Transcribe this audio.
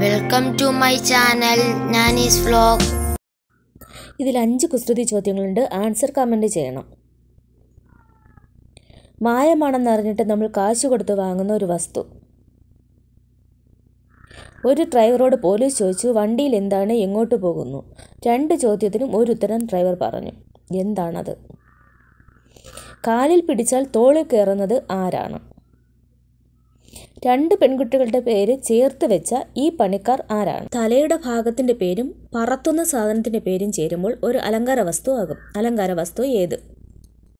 welcome to my channel Nanis vlog ഇതിൽ അഞ്ച് കുസൃതി ചോദ്യങ്ങളുണ്ട് ആൻസർ കമൻ്റ് ചെയ്യണം മായമാണെന്നറിഞ്ഞിട്ട് നമ്മൾ കാശ് കൊടുത്ത് വാങ്ങുന്ന ഒരു വസ്തു ഒരു ഡ്രൈവറോട് പോലീസ് ചോദിച്ചു വണ്ടിയിൽ എന്താണ് എങ്ങോട്ട് പോകുന്നു രണ്ട് ചോദ്യത്തിനും ഒരു ഉത്തരം ഡ്രൈവർ പറഞ്ഞു എന്താണത് കാലിൽ പിടിച്ചാൽ തോളിൽ കയറുന്നത് ആരാണ് രണ്ട് പെൺകുട്ടികളുടെ പേര് ചേർത്ത് വെച്ച ഈ പണിക്കാർ ആരാണ് തലയുടെ ഭാഗത്തിന്റെ പേരും പറത്തുന്ന സാധനത്തിന്റെ പേരും ചേരുമ്പോൾ ഒരു അലങ്കാര വസ്തു ആകും അലങ്കാര വസ്തു ഏത്